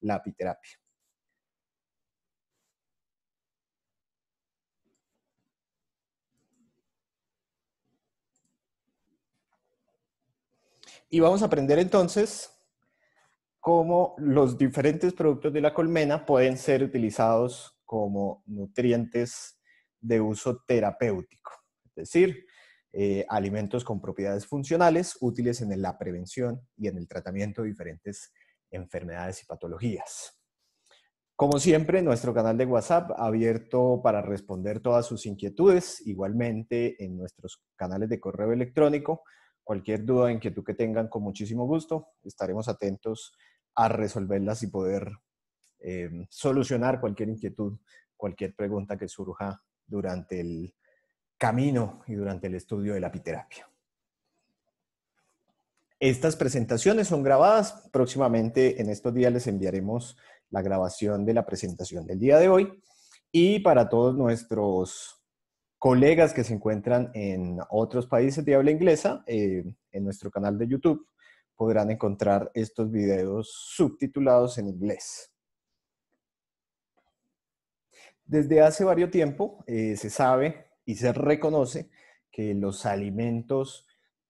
la apiterapia. Y vamos a aprender entonces cómo los diferentes productos de la colmena pueden ser utilizados como nutrientes de uso terapéutico, es decir, eh, alimentos con propiedades funcionales útiles en la prevención y en el tratamiento de diferentes enfermedades y patologías. Como siempre, nuestro canal de WhatsApp abierto para responder todas sus inquietudes, igualmente en nuestros canales de correo electrónico. Cualquier duda o inquietud que tengan, con muchísimo gusto, estaremos atentos a resolverlas y poder eh, solucionar cualquier inquietud, cualquier pregunta que surja durante el camino y durante el estudio de la piterapia. Estas presentaciones son grabadas. Próximamente, en estos días, les enviaremos la grabación de la presentación del día de hoy. Y para todos nuestros colegas que se encuentran en otros países de habla inglesa, eh, en nuestro canal de YouTube podrán encontrar estos videos subtitulados en inglés. Desde hace varios tiempo eh, se sabe y se reconoce que los alimentos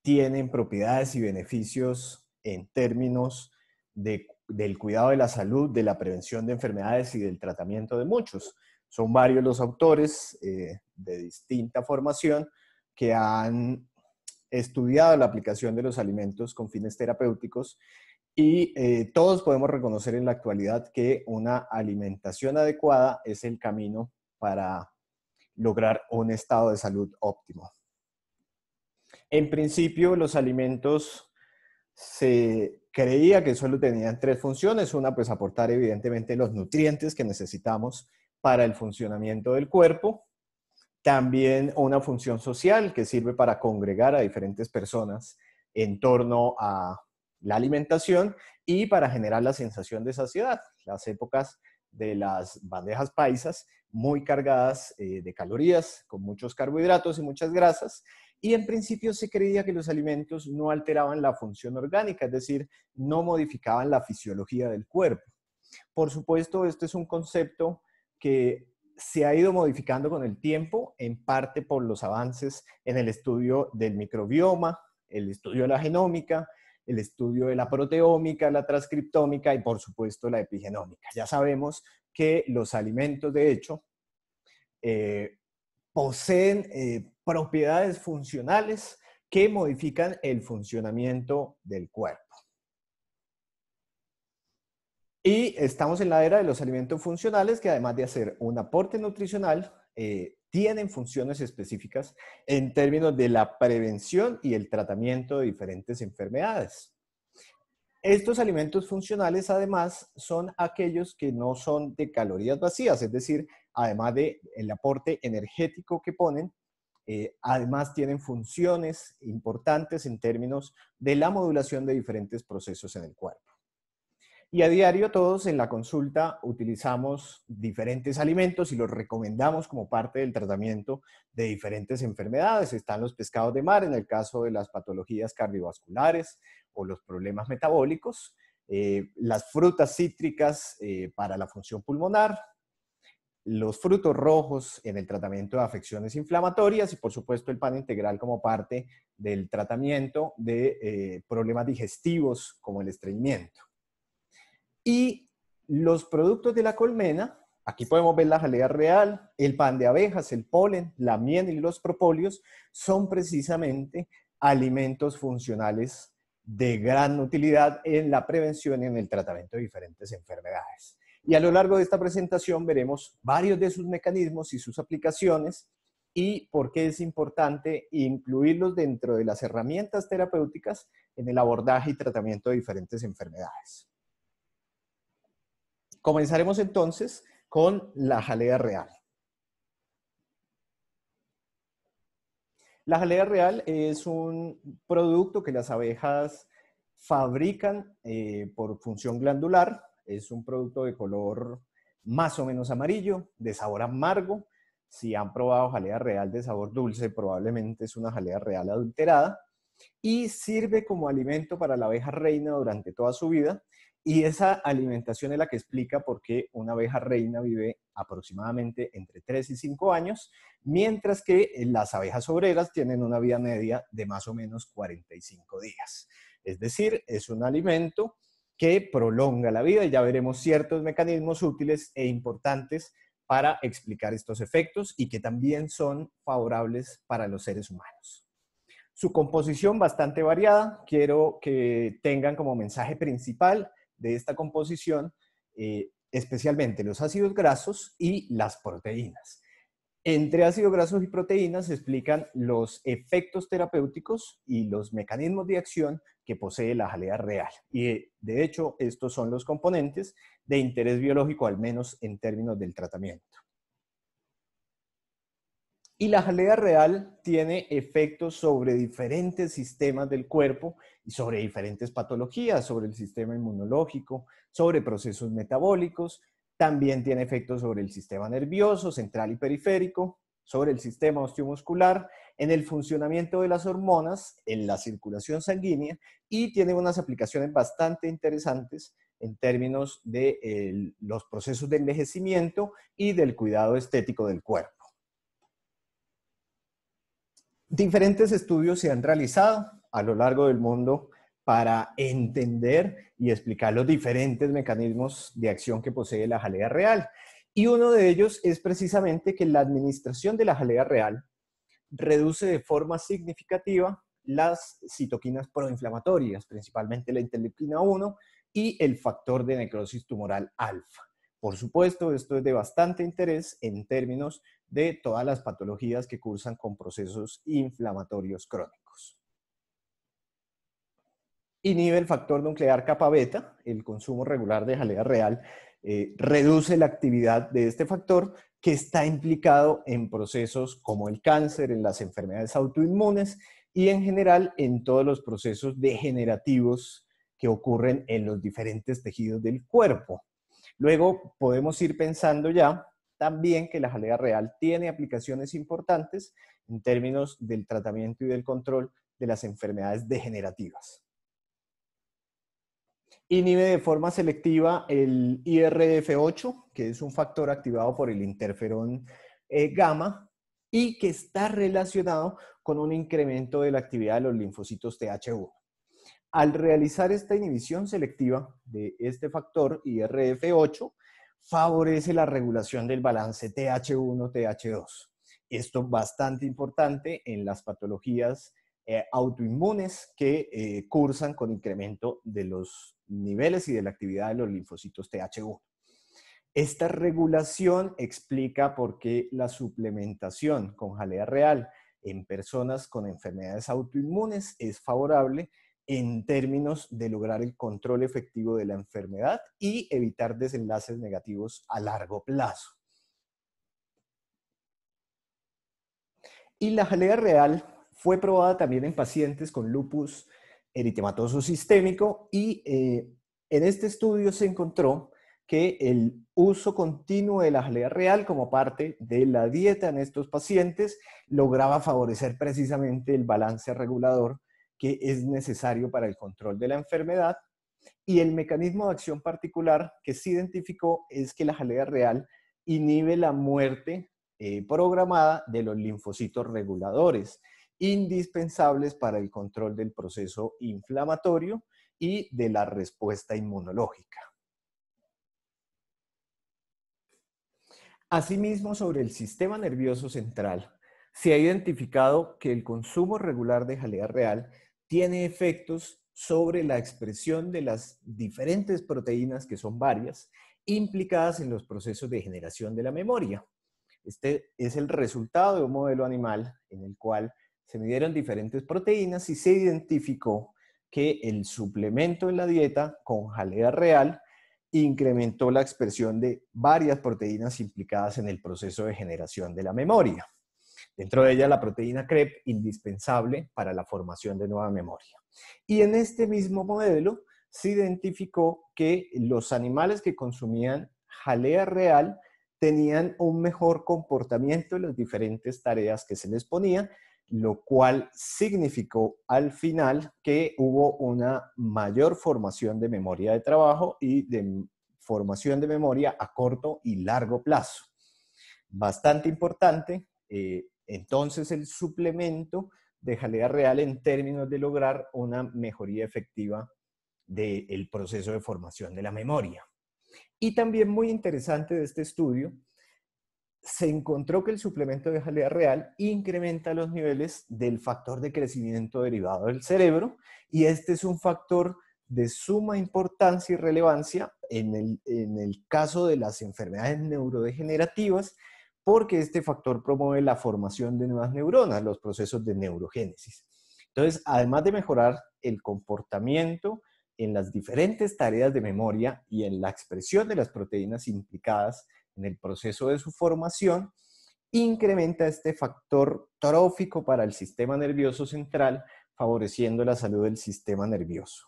tienen propiedades y beneficios en términos del cuidado de la salud, de la prevención de enfermedades y del tratamiento de muchos. Son varios los autores eh, de distinta formación que han estudiado la aplicación de los alimentos con fines terapéuticos y eh, todos podemos reconocer en la actualidad que una alimentación adecuada es el camino para lograr un estado de salud óptimo. En principio, los alimentos se creía que solo tenían tres funciones. Una, pues aportar evidentemente los nutrientes que necesitamos para el funcionamiento del cuerpo. También una función social que sirve para congregar a diferentes personas en torno a la alimentación y para generar la sensación de saciedad. Las épocas de las bandejas paisas muy cargadas eh, de calorías, con muchos carbohidratos y muchas grasas, y en principio se creía que los alimentos no alteraban la función orgánica, es decir, no modificaban la fisiología del cuerpo. Por supuesto, este es un concepto que se ha ido modificando con el tiempo, en parte por los avances en el estudio del microbioma, el estudio de la genómica, el estudio de la proteómica, la transcriptómica y por supuesto la epigenómica. Ya sabemos que los alimentos, de hecho, eh, poseen eh, propiedades funcionales que modifican el funcionamiento del cuerpo. Y estamos en la era de los alimentos funcionales que además de hacer un aporte nutricional, eh, tienen funciones específicas en términos de la prevención y el tratamiento de diferentes enfermedades. Estos alimentos funcionales además son aquellos que no son de calorías vacías, es decir, además del aporte energético que ponen, eh, además, tienen funciones importantes en términos de la modulación de diferentes procesos en el cuerpo. Y a diario todos en la consulta utilizamos diferentes alimentos y los recomendamos como parte del tratamiento de diferentes enfermedades. Están los pescados de mar en el caso de las patologías cardiovasculares o los problemas metabólicos, eh, las frutas cítricas eh, para la función pulmonar, los frutos rojos en el tratamiento de afecciones inflamatorias y por supuesto el pan integral como parte del tratamiento de eh, problemas digestivos como el estreñimiento. Y los productos de la colmena, aquí podemos ver la jalea real, el pan de abejas, el polen, la miel y los propóleos, son precisamente alimentos funcionales de gran utilidad en la prevención y en el tratamiento de diferentes enfermedades. Y a lo largo de esta presentación veremos varios de sus mecanismos y sus aplicaciones y por qué es importante incluirlos dentro de las herramientas terapéuticas en el abordaje y tratamiento de diferentes enfermedades. Comenzaremos entonces con la jalea real. La jalea real es un producto que las abejas fabrican eh, por función glandular es un producto de color más o menos amarillo, de sabor amargo. Si han probado jalea real de sabor dulce, probablemente es una jalea real adulterada. Y sirve como alimento para la abeja reina durante toda su vida. Y esa alimentación es la que explica por qué una abeja reina vive aproximadamente entre 3 y 5 años, mientras que las abejas obreras tienen una vida media de más o menos 45 días. Es decir, es un alimento que prolonga la vida y ya veremos ciertos mecanismos útiles e importantes para explicar estos efectos y que también son favorables para los seres humanos. Su composición bastante variada, quiero que tengan como mensaje principal de esta composición eh, especialmente los ácidos grasos y las proteínas. Entre ácidos grasos y proteínas se explican los efectos terapéuticos y los mecanismos de acción que posee la jalea real. Y eh, de hecho, estos son los componentes de interés biológico, al menos en términos del tratamiento. Y la jalea real tiene efectos sobre diferentes sistemas del cuerpo y sobre diferentes patologías, sobre el sistema inmunológico, sobre procesos metabólicos, también tiene efectos sobre el sistema nervioso, central y periférico, sobre el sistema osteomuscular, en el funcionamiento de las hormonas, en la circulación sanguínea y tiene unas aplicaciones bastante interesantes en términos de los procesos de envejecimiento y del cuidado estético del cuerpo. Diferentes estudios se han realizado a lo largo del mundo para entender y explicar los diferentes mecanismos de acción que posee la jalea real. Y uno de ellos es precisamente que la administración de la jalea real reduce de forma significativa las citoquinas proinflamatorias, principalmente la interleuquina 1 y el factor de necrosis tumoral alfa. Por supuesto, esto es de bastante interés en términos de todas las patologías que cursan con procesos inflamatorios crónicos. Inhibe el factor nuclear capa beta, el consumo regular de jalea real eh, reduce la actividad de este factor que está implicado en procesos como el cáncer, en las enfermedades autoinmunes y en general en todos los procesos degenerativos que ocurren en los diferentes tejidos del cuerpo. Luego podemos ir pensando ya también que la jalea real tiene aplicaciones importantes en términos del tratamiento y del control de las enfermedades degenerativas. Inhibe de forma selectiva el IRF8, que es un factor activado por el interferón eh, gamma y que está relacionado con un incremento de la actividad de los linfocitos TH1. Al realizar esta inhibición selectiva de este factor IRF8, favorece la regulación del balance TH1-TH2. Esto es bastante importante en las patologías eh, autoinmunes que eh, cursan con incremento de los niveles y de la actividad de los linfocitos TH1. Esta regulación explica por qué la suplementación con jalea real en personas con enfermedades autoinmunes es favorable en términos de lograr el control efectivo de la enfermedad y evitar desenlaces negativos a largo plazo. Y la jalea real fue probada también en pacientes con lupus eritematoso sistémico y eh, en este estudio se encontró que el uso continuo de la jalea real como parte de la dieta en estos pacientes lograba favorecer precisamente el balance regulador que es necesario para el control de la enfermedad. Y el mecanismo de acción particular que se identificó es que la jalea real inhibe la muerte eh, programada de los linfocitos reguladores indispensables para el control del proceso inflamatorio y de la respuesta inmunológica. Asimismo, sobre el sistema nervioso central, se ha identificado que el consumo regular de jalea real tiene efectos sobre la expresión de las diferentes proteínas, que son varias, implicadas en los procesos de generación de la memoria. Este es el resultado de un modelo animal en el cual se midieron diferentes proteínas y se identificó que el suplemento en la dieta con jalea real incrementó la expresión de varias proteínas implicadas en el proceso de generación de la memoria. Dentro de ella la proteína CREP indispensable para la formación de nueva memoria. Y en este mismo modelo se identificó que los animales que consumían jalea real tenían un mejor comportamiento en las diferentes tareas que se les ponía lo cual significó al final que hubo una mayor formación de memoria de trabajo y de formación de memoria a corto y largo plazo. Bastante importante, eh, entonces el suplemento de jalea real en términos de lograr una mejoría efectiva del proceso de formación de la memoria. Y también muy interesante de este estudio se encontró que el suplemento de jalea real incrementa los niveles del factor de crecimiento derivado del cerebro y este es un factor de suma importancia y relevancia en el, en el caso de las enfermedades neurodegenerativas porque este factor promueve la formación de nuevas neuronas, los procesos de neurogénesis. Entonces, además de mejorar el comportamiento en las diferentes tareas de memoria y en la expresión de las proteínas implicadas en el proceso de su formación, incrementa este factor trófico para el sistema nervioso central, favoreciendo la salud del sistema nervioso.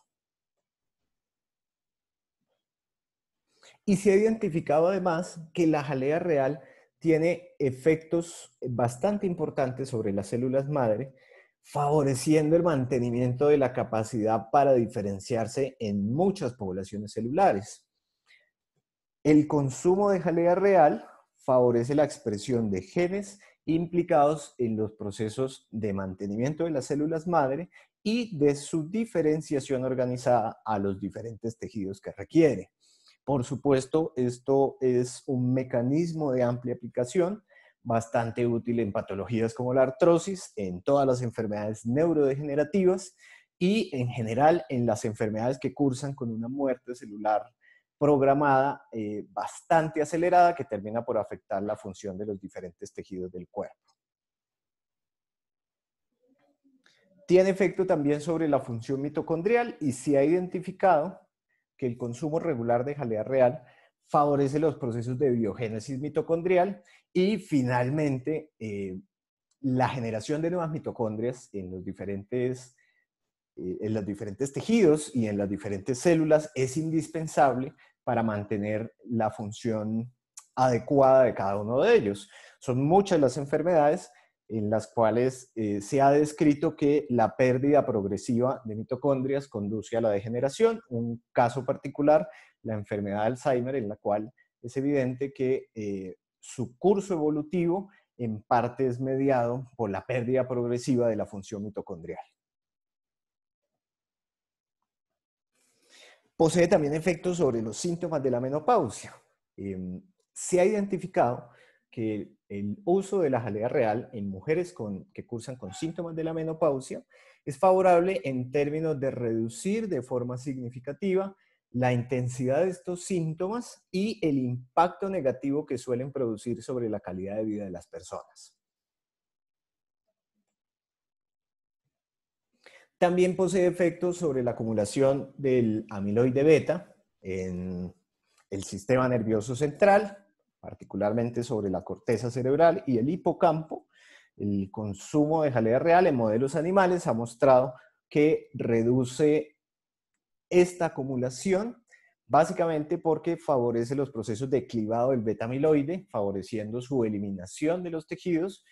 Y se ha identificado además que la jalea real tiene efectos bastante importantes sobre las células madre, favoreciendo el mantenimiento de la capacidad para diferenciarse en muchas poblaciones celulares. El consumo de jalea real favorece la expresión de genes implicados en los procesos de mantenimiento de las células madre y de su diferenciación organizada a los diferentes tejidos que requiere. Por supuesto, esto es un mecanismo de amplia aplicación, bastante útil en patologías como la artrosis, en todas las enfermedades neurodegenerativas y en general en las enfermedades que cursan con una muerte celular programada eh, bastante acelerada que termina por afectar la función de los diferentes tejidos del cuerpo. Tiene efecto también sobre la función mitocondrial y se ha identificado que el consumo regular de jalea real favorece los procesos de biogénesis mitocondrial y finalmente eh, la generación de nuevas mitocondrias en los diferentes eh, en los diferentes tejidos y en las diferentes células es indispensable para mantener la función adecuada de cada uno de ellos. Son muchas las enfermedades en las cuales eh, se ha descrito que la pérdida progresiva de mitocondrias conduce a la degeneración. Un caso particular, la enfermedad de Alzheimer, en la cual es evidente que eh, su curso evolutivo en parte es mediado por la pérdida progresiva de la función mitocondrial. posee también efectos sobre los síntomas de la menopausia. Em, se ha identificado que el, uso de la jalea real en mujeres que cursan con síntomas de la menopausia es favorable en términos de reducir de forma significativa la intensidad de estos síntomas y el impacto negativo que suelen producir sobre la calidad de vida de las personas. También posee efectos sobre la acumulación del amiloide beta en el sistema nervioso central, particularmente sobre la corteza cerebral y el hipocampo. El consumo de jalea real en modelos animales ha mostrado que reduce esta acumulación, básicamente porque favorece los procesos de clivado del beta amiloide, favoreciendo su eliminación de los tejidos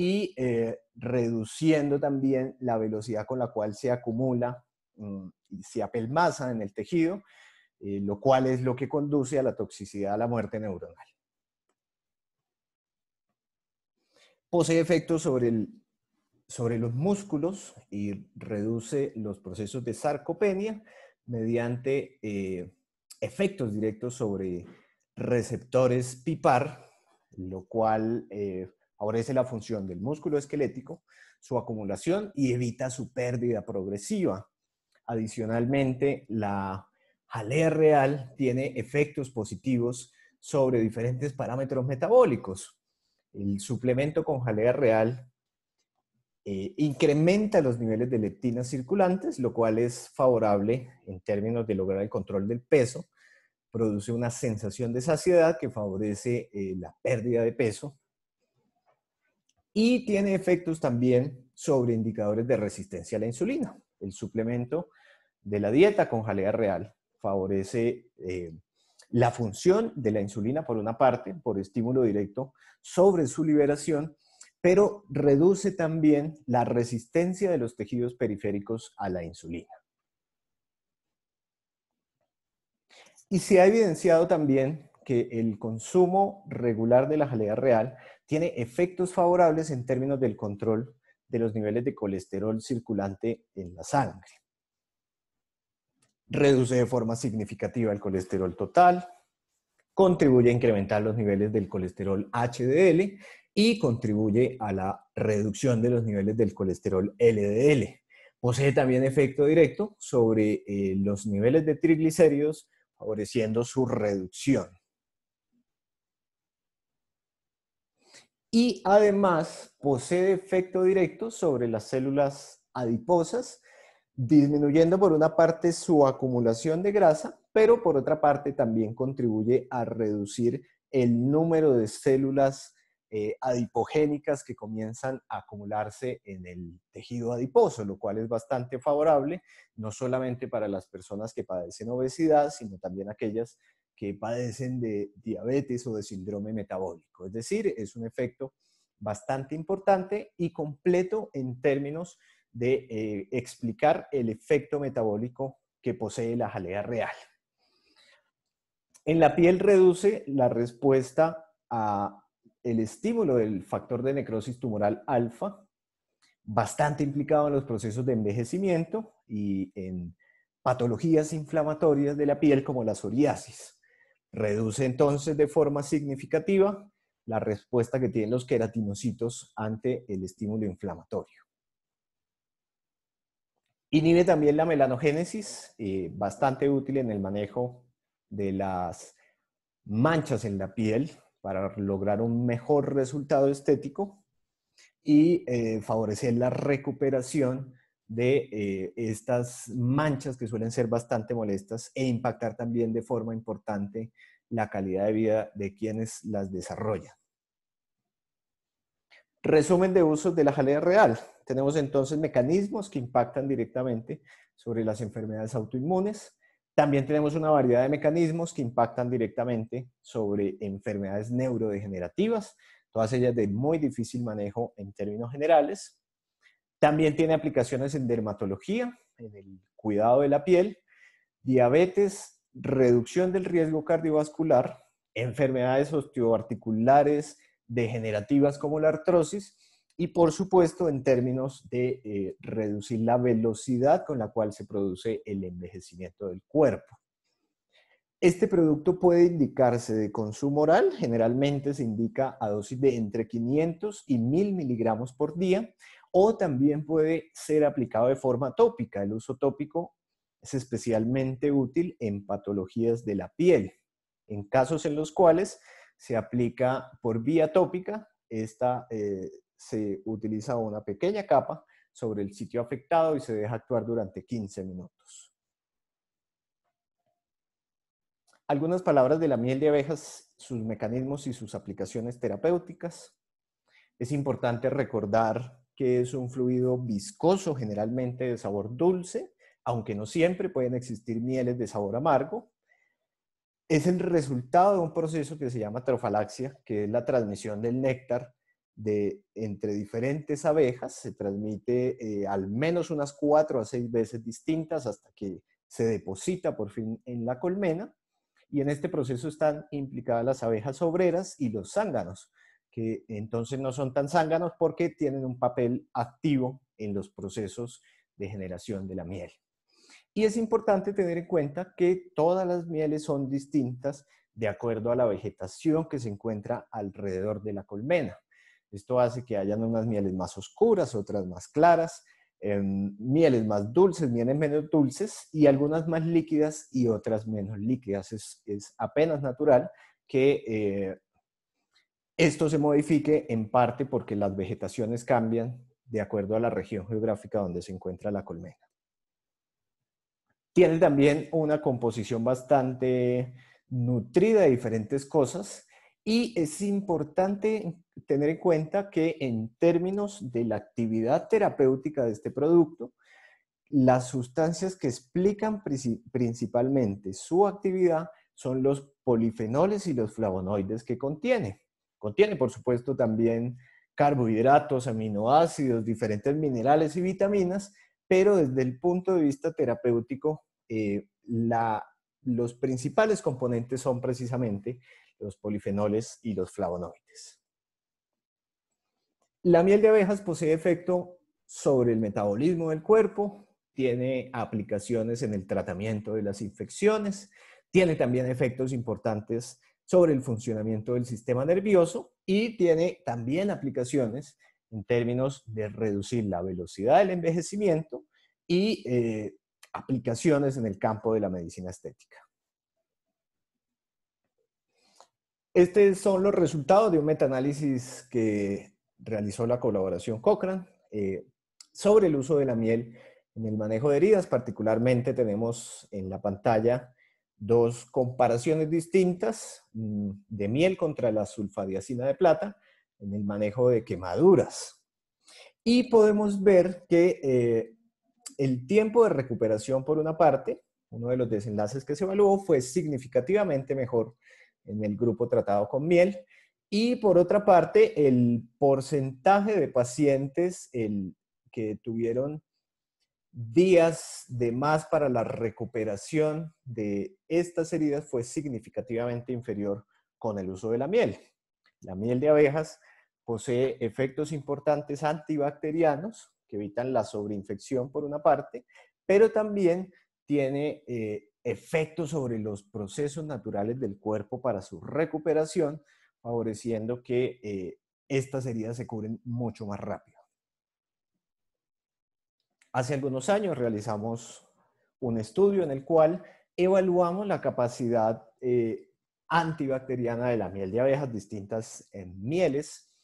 y eh, reduciendo también la velocidad con la cual se acumula mm, y se apelmaza en el tejido, eh, lo cual es lo que conduce a la toxicidad, a la muerte neuronal. Posee efectos sobre, el, sobre los músculos y reduce los procesos de sarcopenia mediante eh, efectos directos sobre receptores PIPAR, lo cual favorece la función del músculo esquelético, su acumulación y evita su pérdida progresiva. Adicionalmente, la jalea real tiene efectos positivos sobre diferentes parámetros metabólicos. El suplemento con jalea real eh, incrementa los niveles de leptinas circulantes, lo cual es favorable en términos de lograr el control del peso, produce una sensación de saciedad que favorece eh, la pérdida de peso, y tiene efectos también sobre indicadores de resistencia a la insulina. El suplemento de la dieta con jalea real favorece eh, la función de la insulina por una parte, por estímulo directo sobre su liberación, pero reduce también la resistencia de los tejidos periféricos a la insulina. Y se ha evidenciado también que el consumo regular de la jalea real tiene efectos favorables en términos del control de los niveles de colesterol circulante en la sangre. Reduce de forma significativa el colesterol total, contribuye a incrementar los niveles del colesterol HDL y contribuye a la reducción de los niveles del colesterol LDL. Posee también efecto directo sobre eh, los niveles de triglicéridos, favoreciendo su reducción. y además posee efecto directo sobre las células adiposas, disminuyendo por una parte su acumulación de grasa, pero por otra parte también contribuye a reducir el número de células eh, adipogénicas que comienzan a acumularse en el tejido adiposo, lo cual es bastante favorable, no solamente para las personas que padecen obesidad, sino también aquellas que padecen de diabetes o de síndrome metabólico. Es decir, es un efecto bastante importante y completo en términos de eh, explicar el efecto metabólico que posee la jalea real. En la piel reduce la respuesta a el estímulo del factor de necrosis tumoral alfa, bastante implicado en los procesos de envejecimiento y en patologías inflamatorias de la piel como la psoriasis. Reduce entonces de forma significativa la respuesta que tienen los queratinocitos ante el estímulo inflamatorio. Inhibe también la melanogénesis, eh, bastante útil en el manejo de las manchas en la piel para lograr un mejor resultado estético y eh, favorecer la recuperación de eh, estas manchas que suelen ser bastante molestas e impactar también de forma importante la calidad de vida de quienes las desarrollan. Resumen de usos de la jalea real. Tenemos entonces mecanismos que impactan directamente sobre las enfermedades autoinmunes. También tenemos una variedad de mecanismos que impactan directamente sobre enfermedades neurodegenerativas, todas ellas de muy difícil manejo en términos generales. También tiene aplicaciones en dermatología, en el cuidado de la piel, diabetes, reducción del riesgo cardiovascular, enfermedades osteoarticulares degenerativas como la artrosis y por supuesto en términos de eh, reducir la velocidad con la cual se produce el envejecimiento del cuerpo. Este producto puede indicarse de consumo oral, generalmente se indica a dosis de entre 500 y 1000 miligramos por día, o también puede ser aplicado de forma tópica. El uso tópico es especialmente útil en patologías de la piel, en casos en los cuales se aplica por vía tópica, esta eh, se utiliza una pequeña capa sobre el sitio afectado y se deja actuar durante 15 minutos. Algunas palabras de la miel de abejas, sus mecanismos y sus aplicaciones terapéuticas. Es importante recordar que es un fluido viscoso, generalmente de sabor dulce, aunque no siempre pueden existir mieles de sabor amargo. Es el resultado de un proceso que se llama trofalaxia, que es la transmisión del néctar de, entre diferentes abejas. Se transmite eh, al menos unas cuatro a seis veces distintas hasta que se deposita por fin en la colmena. Y en este proceso están implicadas las abejas obreras y los zánganos, que entonces no son tan zánganos porque tienen un papel activo en los procesos de generación de la miel. Y es importante tener en cuenta que todas las mieles son distintas de acuerdo a la vegetación que se encuentra alrededor de la colmena. Esto hace que hayan unas mieles más oscuras, otras más claras, em, mieles más dulces, mieles menos dulces y algunas más líquidas y otras menos líquidas. Es, apenas natural que eh, esto se modifique en parte porque las vegetaciones cambian de acuerdo a la región geográfica donde se encuentra la colmena. Tiene también una composición bastante nutrida de diferentes cosas y es importante tener en cuenta que en términos de la actividad terapéutica de este producto, las sustancias que explican principalmente su actividad son los polifenoles y los flavonoides que contiene. Contiene, por supuesto, también carbohidratos, aminoácidos, diferentes minerales y vitaminas, pero desde el punto de vista terapéutico, eh, los principales componentes son precisamente los polifenoles y los flavonoides. La miel de abejas posee efecto sobre el metabolismo del cuerpo, tiene aplicaciones en el tratamiento de las infecciones, tiene también efectos importantes sobre el funcionamiento del sistema nervioso y tiene también aplicaciones en términos de reducir la velocidad del envejecimiento y eh, aplicaciones en el campo de la medicina estética. Estos son los resultados de un metaanálisis que realizó la colaboración Cochrane eh, sobre el uso de la miel en el manejo de heridas. Particularmente tenemos en la pantalla dos comparaciones distintas mm, de miel contra la sulfadiacina de plata en el manejo de quemaduras. Y podemos ver que eh, el tiempo de recuperación por una parte, uno de los desenlaces que se evaluó, fue significativamente mejor en el grupo tratado con miel. Y por otra parte, el porcentaje de pacientes el, que tuvieron días de más para la recuperación de estas heridas fue significativamente inferior con el uso de la miel. La miel de abejas posee efectos importantes antibacterianos que evitan la sobreinfección por una parte, pero también tiene eh, efectos sobre los procesos naturales del cuerpo para su recuperación, favoreciendo que eh, estas heridas se cubren mucho más rápido. Hace algunos años realizamos un estudio en el cual evaluamos la capacidad eh, antibacteriana de la miel de abejas distintas en mieles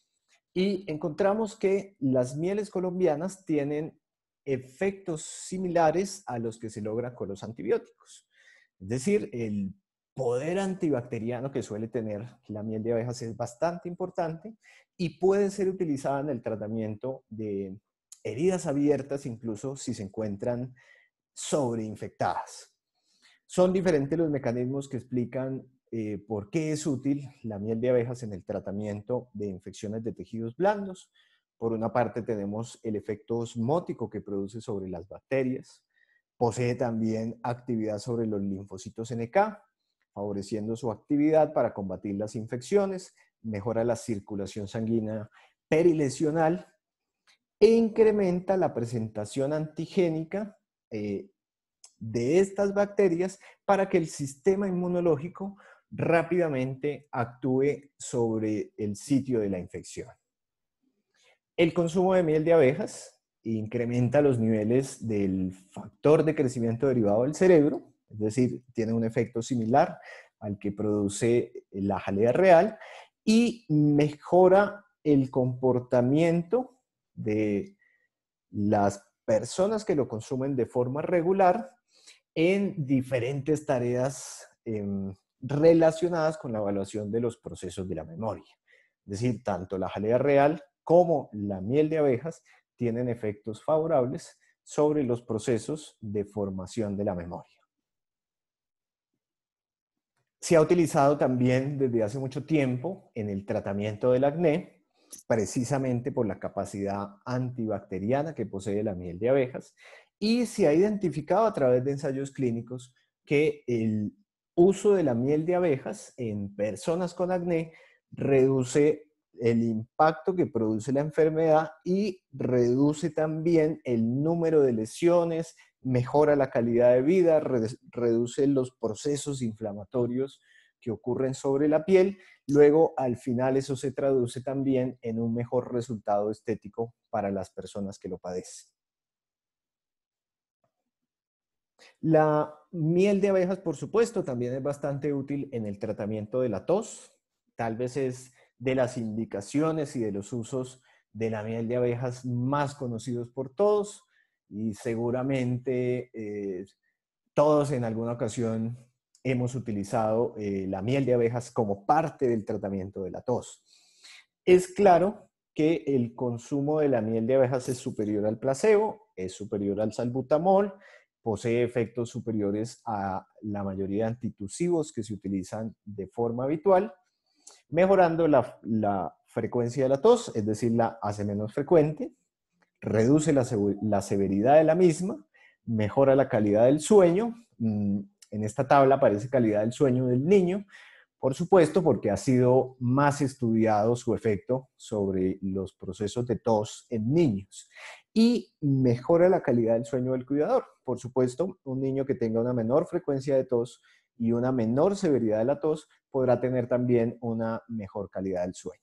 y encontramos que las mieles colombianas tienen efectos similares a los que se logran con los antibióticos. Es decir, el poder antibacteriano que suele tener la miel de abejas es bastante importante y puede ser utilizada en el tratamiento de heridas abiertas incluso si se encuentran sobreinfectadas. Son diferentes los mecanismos que explican eh, por qué es útil la miel de abejas en el tratamiento de infecciones de tejidos blandos. Por una parte tenemos el efecto osmótico que produce sobre las bacterias. Posee también actividad sobre los linfocitos NK, favoreciendo su actividad para combatir las infecciones. Mejora la circulación sanguínea perilesional e incrementa la presentación antigénica eh, de estas bacterias para que el sistema inmunológico rápidamente actúe sobre el sitio de la infección. El consumo de miel de abejas incrementa los niveles del factor de crecimiento derivado del cerebro, es decir, tiene un efecto similar al que produce la jalea real y mejora el comportamiento de las personas que lo consumen de forma regular en diferentes tareas em, relacionadas con la evaluación de los procesos de la memoria. Es decir, tanto la jalea real como la miel de abejas tienen efectos favorables sobre los procesos de formación de la memoria. Se ha utilizado también desde hace mucho tiempo en el tratamiento del acné precisamente por la capacidad antibacteriana que posee la miel de abejas y se ha identificado a través de ensayos clínicos que el uso de la miel de abejas en personas con acné reduce el impacto que produce la enfermedad y reduce también el número de lesiones, mejora la calidad de vida, reduce los procesos inflamatorios que ocurren sobre la piel. Luego, al final, eso se traduce también en un mejor resultado estético para las personas que lo padecen. La miel de abejas, por supuesto, también es bastante útil en el tratamiento de la tos. Tal vez es de las indicaciones y de los usos de la miel de abejas más conocidos por todos y seguramente eh, todos en alguna ocasión hemos utilizado eh, la miel de abejas como parte del tratamiento de la tos. Es claro que el consumo de la miel de abejas es superior al placebo, es superior al salbutamol, posee efectos superiores a la mayoría de antitusivos que se utilizan de forma habitual, mejorando la, frecuencia de la tos, es decir, la hace menos frecuente, reduce la, severidad de la misma, mejora la calidad del sueño, mm, en esta tabla aparece calidad del sueño del niño, por supuesto, porque ha sido más estudiado su efecto sobre los procesos de tos en niños. Y mejora la calidad del sueño del cuidador. Por supuesto, un niño que tenga una menor frecuencia de tos y una menor severidad de la tos podrá tener también una mejor calidad del sueño.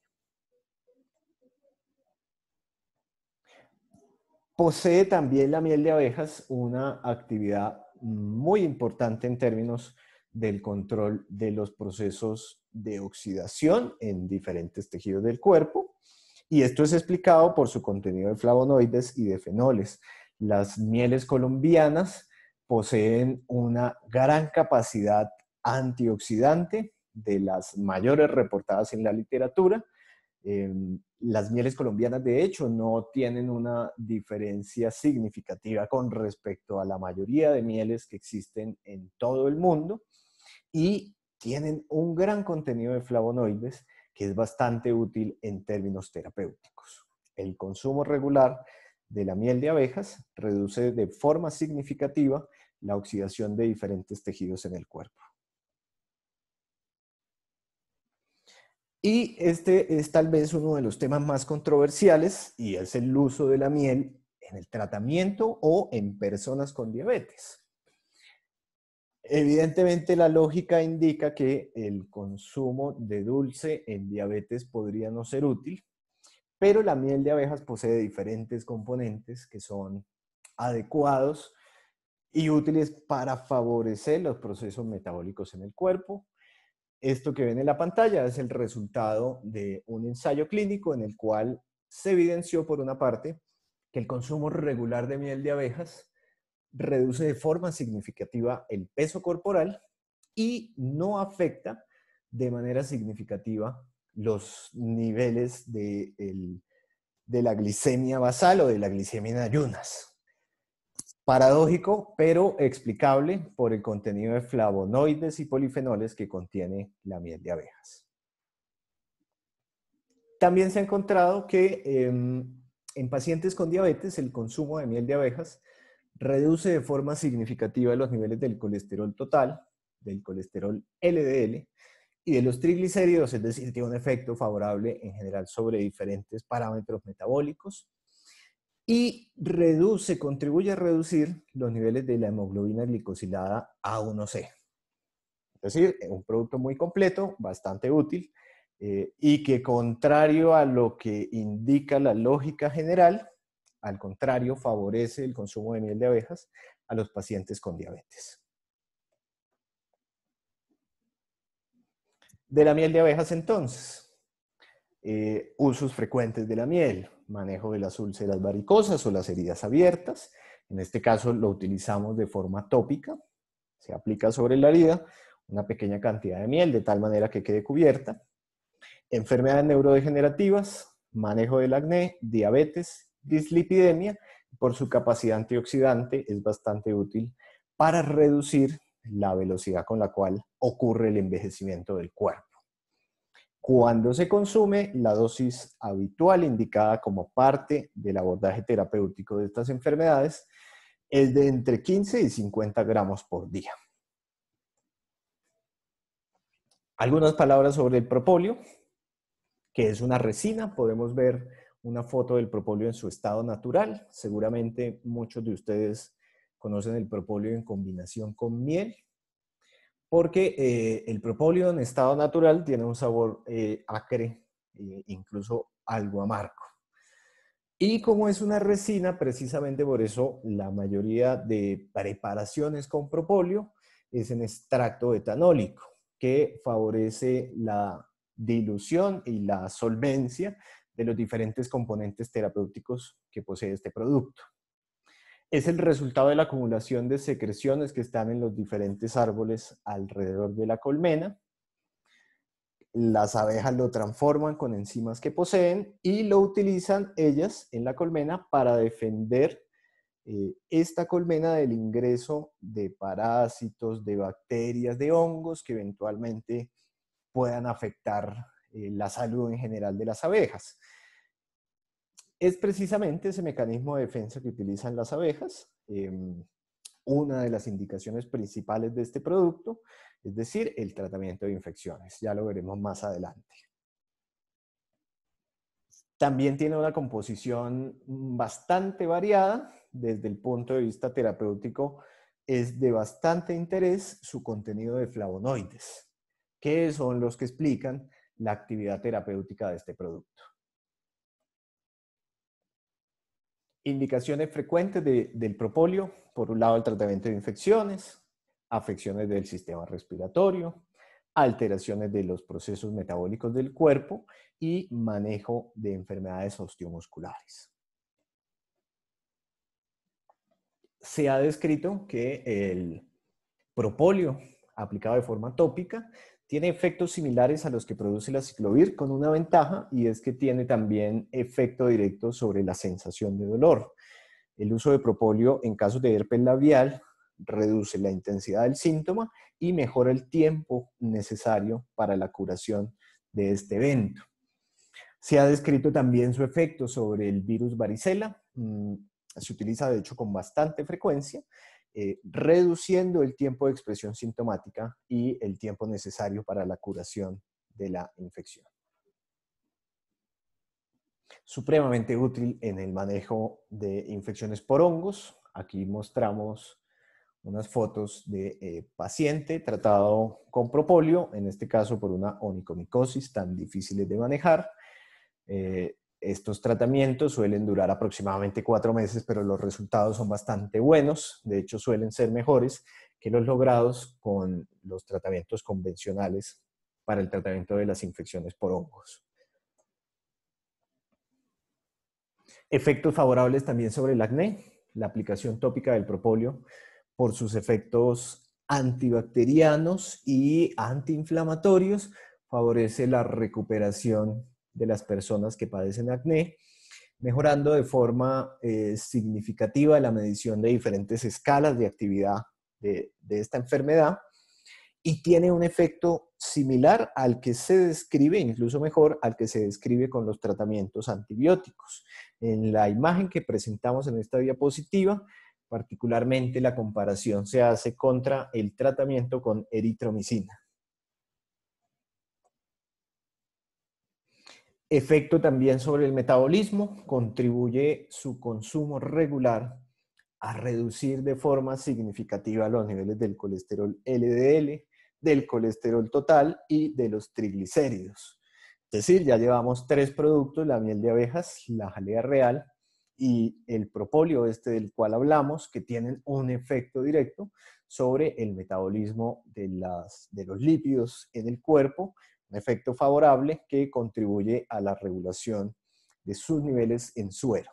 Posee también la miel de abejas una actividad muy importante en términos del control de los procesos de oxidación en diferentes tejidos del cuerpo. Y esto es explicado por su contenido de flavonoides y de fenoles. Las mieles colombianas poseen una gran capacidad antioxidante, de las mayores reportadas en la literatura, Em, las mieles colombianas, de hecho, no tienen una diferencia significativa con respecto a la mayoría de mieles que existen en todo el mundo y tienen un gran contenido de flavonoides que es bastante útil en términos terapéuticos. El consumo regular de la miel de abejas reduce de forma significativa la oxidación de diferentes tejidos en el cuerpo. Y este es tal vez uno de los temas más controversiales y es el uso de la miel en el tratamiento o en personas con diabetes. Evidentemente la lógica indica que el consumo de dulce en diabetes podría no ser útil, pero la miel de abejas posee diferentes componentes que son adecuados y útiles para favorecer los procesos metabólicos en el cuerpo, esto que ven en la pantalla es el resultado de un ensayo clínico en el cual se evidenció, por una parte, que el consumo regular de miel de abejas reduce de forma significativa el peso corporal y no afecta de manera significativa los niveles de, la glicemia basal o de la glicemia en ayunas paradójico, pero explicable por el contenido de flavonoides y polifenoles que contiene la miel de abejas. También se ha encontrado que em, en pacientes con diabetes el consumo de miel de abejas reduce de forma significativa los niveles del colesterol total, del colesterol LDL y de los triglicéridos, es decir, tiene un efecto favorable en general sobre diferentes parámetros metabólicos, y reduce, contribuye a reducir los niveles de la hemoglobina glicosilada A1C. Es decir, un producto muy completo, bastante útil, eh, y que contrario a lo que indica la lógica general, al contrario, favorece el consumo de miel de abejas a los pacientes con diabetes. De la miel de abejas entonces, eh, usos frecuentes de la miel, manejo de las úlceras varicosas o las heridas abiertas. En este caso lo utilizamos de forma tópica, se aplica sobre la herida una pequeña cantidad de miel de tal manera que quede cubierta. Enfermedades neurodegenerativas, manejo del acné, diabetes, dislipidemia, por su capacidad antioxidante es bastante útil para reducir la velocidad con la cual ocurre el envejecimiento del cuerpo cuando se consume la dosis habitual indicada como parte del abordaje terapéutico de estas enfermedades es de entre 15 y 50 gramos por día. Algunas palabras sobre el propóleo, que es una resina. Podemos ver una foto del propóleo en su estado natural. Seguramente muchos de ustedes conocen el propóleo en combinación con miel porque eh, el propóleo en estado natural tiene un sabor eh, acre, eh, incluso algo amargo. Y como es una resina, precisamente por eso la mayoría de preparaciones con propóleo es en extracto etanólico, que favorece la dilución y la solvencia de los diferentes componentes terapéuticos que posee este producto es el resultado de la acumulación de secreciones que están en los diferentes árboles alrededor de la colmena. Las abejas lo transforman con enzimas que poseen y lo utilizan ellas en la colmena para defender eh, esta colmena del ingreso de parásitos, de bacterias, de hongos que eventualmente puedan afectar eh, la salud en general de las abejas es precisamente ese mecanismo de defensa que utilizan las abejas. Em, una de las indicaciones principales de este producto, es decir, el tratamiento de infecciones. Ya lo veremos más adelante. También tiene una composición bastante variada. Desde el punto de vista terapéutico, es de bastante interés su contenido de flavonoides, que son los que explican la actividad terapéutica de este producto. Indicaciones frecuentes del propóleo, por un lado el tratamiento de infecciones, afecciones del sistema respiratorio, alteraciones de los procesos metabólicos del cuerpo y manejo de enfermedades osteomusculares. Se ha descrito que el propóleo aplicado de forma tópica tiene efectos similares a los que produce la ciclovir con una ventaja y es que tiene también efecto directo sobre la sensación de dolor. El uso de propóleo en casos de herpes labial reduce la intensidad del síntoma y mejora el tiempo necesario para la curación de este evento. Se ha descrito también su efecto sobre el virus varicela. Mm, se utiliza, de hecho, con bastante frecuencia eh, reduciendo el tiempo de expresión sintomática y el tiempo necesario para la curación de la infección. Supremamente útil en el manejo de infecciones por hongos. Aquí mostramos unas fotos de eh, paciente tratado con propolio, en este caso por una onicomicosis tan difícil de manejar. Eh, estos tratamientos suelen durar aproximadamente cuatro meses, pero los resultados son bastante buenos, de hecho suelen ser mejores que los logrados con los tratamientos convencionales para el tratamiento de las infecciones por hongos. Efectos favorables también sobre el acné, la aplicación tópica del propóleo por sus efectos antibacterianos y antiinflamatorios favorece la recuperación de las personas que padecen acné, mejorando de forma eh, significativa la medición de diferentes escalas de actividad de, de esta enfermedad y tiene un efecto similar al que se describe, incluso mejor, al que se describe con los tratamientos antibióticos. En la imagen que presentamos en esta diapositiva, particularmente la comparación se hace contra el tratamiento con eritromicina. efecto también sobre el metabolismo, contribuye su consumo regular a reducir de forma significativa los niveles del colesterol LDL, del colesterol total y de los triglicéridos. Es decir, ya llevamos tres productos, la miel de abejas, la jalea real y el propóleo este del cual hablamos, que tienen un efecto directo sobre el metabolismo de, las, de los lípidos en el cuerpo un efecto favorable que contribuye a la regulación de sus niveles en suero.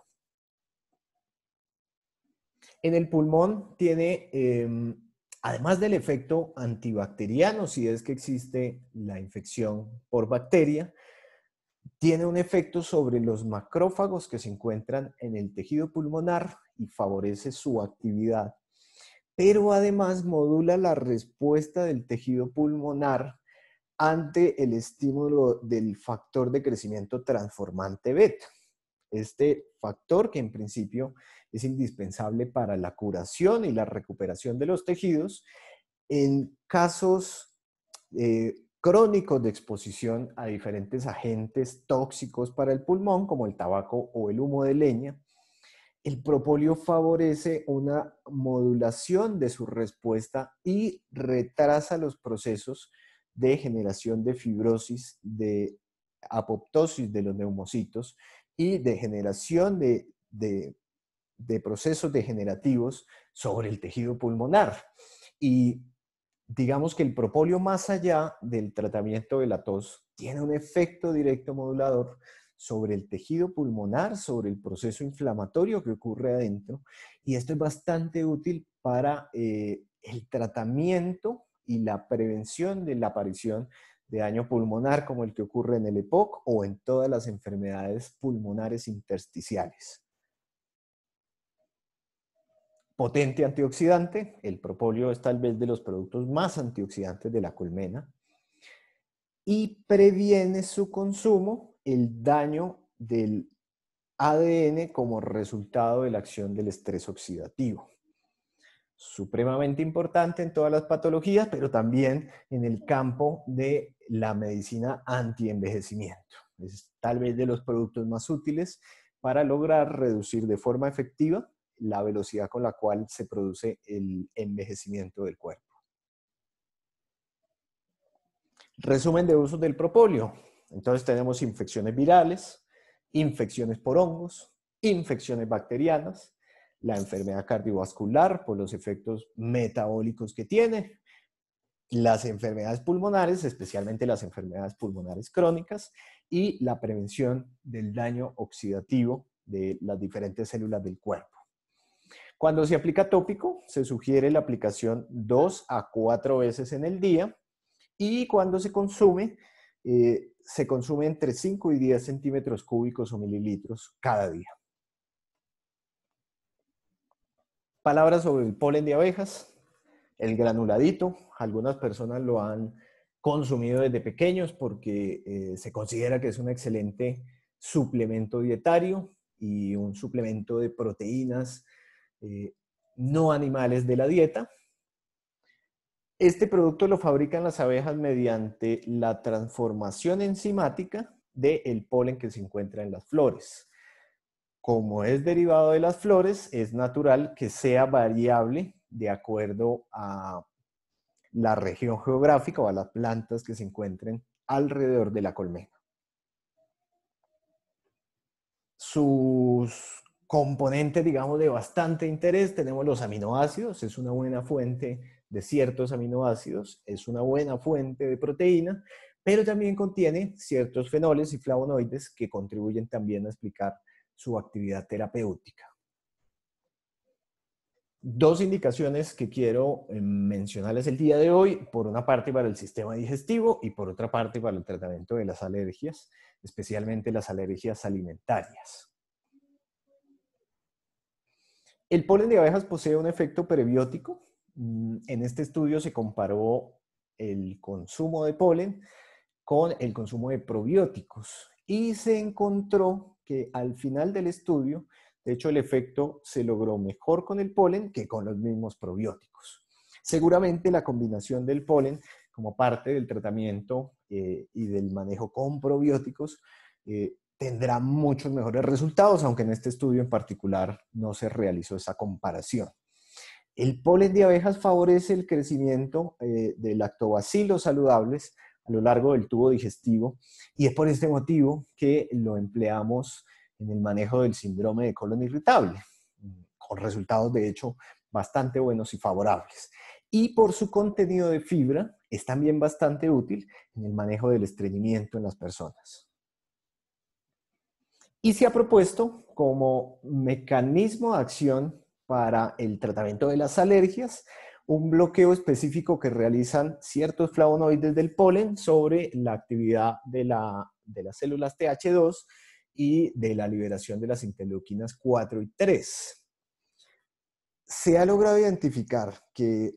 En el pulmón tiene, em, además del efecto antibacteriano, si es que existe la infección por bacteria, tiene un efecto sobre los macrófagos que se encuentran en el tejido pulmonar y favorece su actividad, pero además modula la respuesta del tejido pulmonar ante el estímulo del factor de crecimiento transformante beta. Este factor que en principio es indispensable para la curación y la recuperación de los tejidos en casos eh, crónicos de exposición a diferentes agentes tóxicos para el pulmón, como el tabaco o el humo de leña, el propóleo favorece una modulación de su respuesta y retrasa los procesos de generación de fibrosis, de apoptosis de los neumocitos y de generación de, procesos degenerativos sobre el tejido pulmonar. Y digamos que el propóleo, más allá del tratamiento de la tos, tiene un efecto directo modulador sobre el tejido pulmonar, sobre el proceso inflamatorio que ocurre adentro. Y esto es bastante útil para eh, el tratamiento y la prevención de la aparición de daño pulmonar como el que ocurre en el EPOC o en todas las enfermedades pulmonares intersticiales. Potente antioxidante, el propóleo es tal vez de los productos más antioxidantes de la colmena y previene su consumo el daño del ADN como resultado de la acción del estrés oxidativo supremamente importante en todas las patologías, pero también en el campo de la medicina antienvejecimiento. Es tal vez de los productos más útiles para lograr reducir de forma efectiva la velocidad con la cual se produce el envejecimiento del cuerpo. Resumen de usos del propóleo. Entonces tenemos infecciones virales, infecciones por hongos, infecciones bacterianas, la enfermedad cardiovascular por los efectos metabólicos que tiene, las enfermedades pulmonares, especialmente las enfermedades pulmonares crónicas, y la prevención del daño oxidativo de las diferentes células del cuerpo. Cuando se aplica tópico, se sugiere la aplicación dos a cuatro veces en el día y cuando se consume, eh, se consume entre 5 y 10 centímetros cúbicos o mililitros cada día. Palabras sobre el polen de abejas, el granuladito. Algunas personas lo han consumido desde pequeños porque eh, se considera que es un excelente suplemento dietario y un suplemento de proteínas eh, no animales de la dieta. Este producto lo fabrican las abejas mediante la transformación enzimática del polen que se encuentra en las flores como es derivado de las flores, es natural que sea variable de acuerdo a la región geográfica o a las plantas que se encuentren alrededor de la colmena. Sus componentes, digamos, de bastante interés tenemos los aminoácidos, es una buena fuente de ciertos aminoácidos, es una buena fuente de proteína, pero también contiene ciertos fenoles y flavonoides que contribuyen también a explicar su actividad terapéutica. Dos indicaciones que quiero eh, mencionarles el día de hoy, por una parte para el sistema digestivo y por otra parte para el tratamiento de las alergias, especialmente las alergias alimentarias. El polen de abejas posee un efecto prebiótico. Mm, en este estudio se comparó el consumo de polen con el consumo de probióticos y se encontró que al final del estudio, de hecho, el efecto se logró mejor con el polen que con los mismos probióticos. Seguramente la combinación del polen como parte del tratamiento eh, y del manejo con probióticos eh, tendrá muchos mejores resultados, aunque en este estudio en particular no se realizó esa comparación. El polen de abejas favorece el crecimiento eh, de lactobacilos saludables, a lo largo del tubo digestivo y es por este motivo que lo empleamos en el manejo del síndrome de colon irritable, con resultados de hecho bastante buenos y favorables. Y por su contenido de fibra es también bastante útil en el manejo del estreñimiento en las personas. Y se ha propuesto como mecanismo de acción para el tratamiento de las alergias un bloqueo específico que realizan ciertos flavonoides del polen sobre la actividad de, las células TH2 y de la liberación de las interleuquinas 4 y 3. Se ha logrado identificar que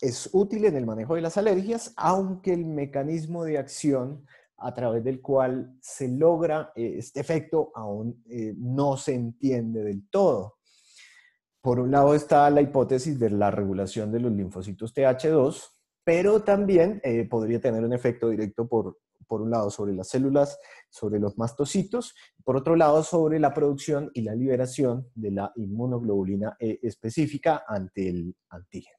es útil en el manejo de las alergias, aunque el mecanismo de acción a través del cual se logra eh, este efecto aún eh, no se entiende del todo. Por un lado está la hipótesis de la regulación de los linfocitos TH2, pero también eh, podría tener un efecto directo por, un lado sobre las células, sobre los mastocitos, por otro lado sobre la producción y la liberación de la inmunoglobulina e específica ante el antígeno.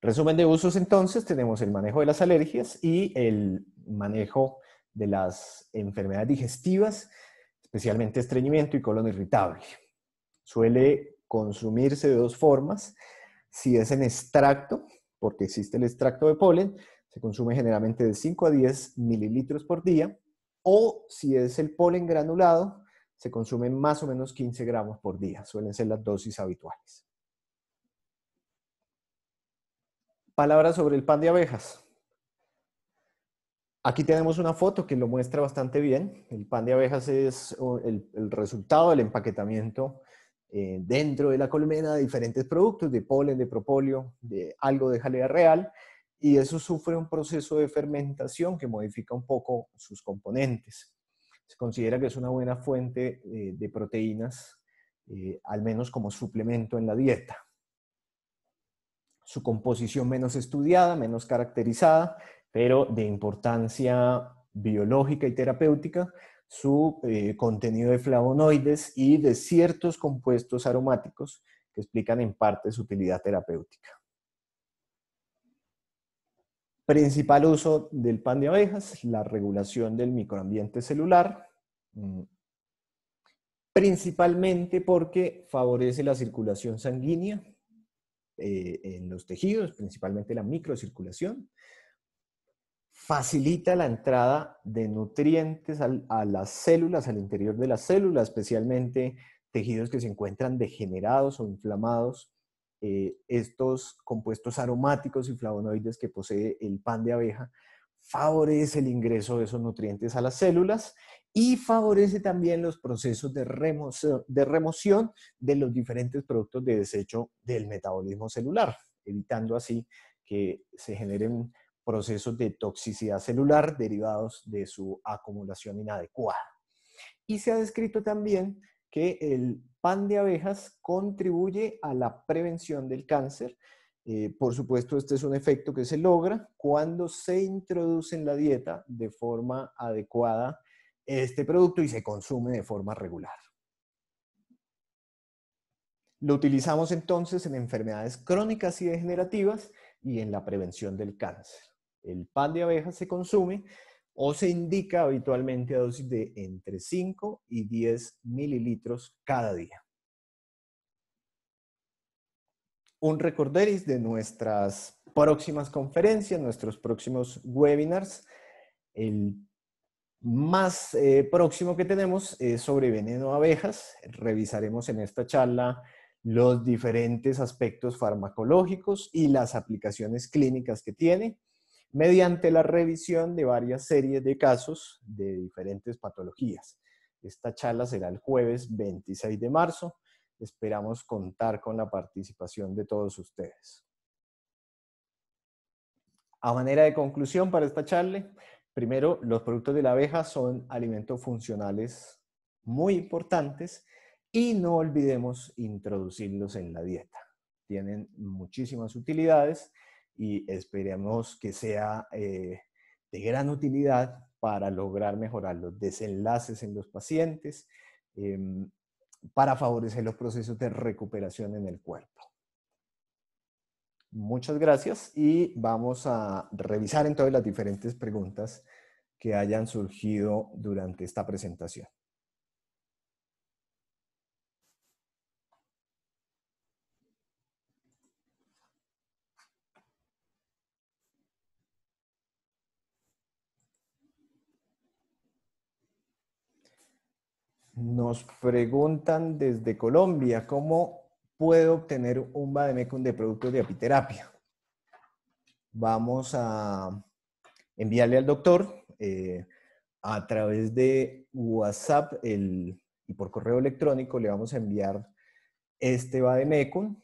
Resumen de usos entonces, tenemos el manejo de las alergias y el manejo de las enfermedades digestivas, especialmente estreñimiento y colon irritable. Suele consumirse de dos formas. Si es en extracto, porque existe el extracto de polen, se consume generalmente de 5 a 10 mililitros por día, o si es el polen granulado, se consumen más o menos 15 gramos por día, suelen ser las dosis habituales. Palabras sobre el pan de abejas. Aquí tenemos una foto que lo muestra bastante bien. El pan de abejas es el, resultado del empaquetamiento eh, dentro de la colmena de diferentes productos, de polen, de propóleo, de algo de jalea real, y eso sufre un proceso de fermentación que modifica un poco sus componentes. Se considera que es una buena fuente eh, de proteínas, eh, al menos como suplemento en la dieta su composición menos estudiada, menos caracterizada pero de importancia biológica y terapéutica, su eh, contenido de flavonoides y de ciertos compuestos aromáticos que explican en parte su utilidad terapéutica. Principal uso del pan de abejas, la regulación del microambiente celular, mm, principalmente porque favorece la circulación sanguínea eh, en los tejidos, principalmente la microcirculación, facilita la entrada de nutrientes a las células, al interior de las células, especialmente tejidos que se encuentran degenerados o inflamados. Eh, estos compuestos aromáticos y flavonoides que posee el pan de abeja favorece el ingreso de esos nutrientes a las células y favorece también los procesos de remoción de los diferentes productos de desecho del metabolismo celular, evitando así que se generen procesos de toxicidad celular derivados de su acumulación inadecuada. Y se ha descrito también que el pan de abejas contribuye a la prevención del cáncer. Eh, por supuesto, este es un efecto que se logra cuando se introduce en la dieta de forma adecuada este producto y se consume de forma regular. Lo utilizamos entonces en enfermedades crónicas y degenerativas y en la prevención del cáncer. El pan de abejas se consume o se indica habitualmente a dosis de entre 5 y 10 mililitros cada día. Un recorderis de nuestras próximas conferencias, nuestros próximos webinars. El más eh, próximo que tenemos es sobre veneno a abejas. Revisaremos en esta charla los diferentes aspectos farmacológicos y las aplicaciones clínicas que tiene mediante la revisión de varias series de casos de diferentes patologías. Esta charla será el jueves 26 de marzo. Esperamos contar con la participación de todos ustedes. A manera de conclusión para esta charla, primero, los productos de la abeja son alimentos funcionales muy importantes y no olvidemos introducirlos en la dieta. Tienen muchísimas utilidades y esperemos que sea eh, de gran utilidad para lograr mejorar los desenlaces en los pacientes, em, para favorecer los procesos de recuperación en el cuerpo. Muchas gracias y vamos a revisar entonces las diferentes preguntas que hayan surgido durante esta presentación. nos preguntan desde Colombia, ¿cómo puedo obtener un Bademecum de productos de apiterapia? Vamos a enviarle al doctor eh, a través de WhatsApp el, y por correo electrónico le vamos a enviar este Bademecum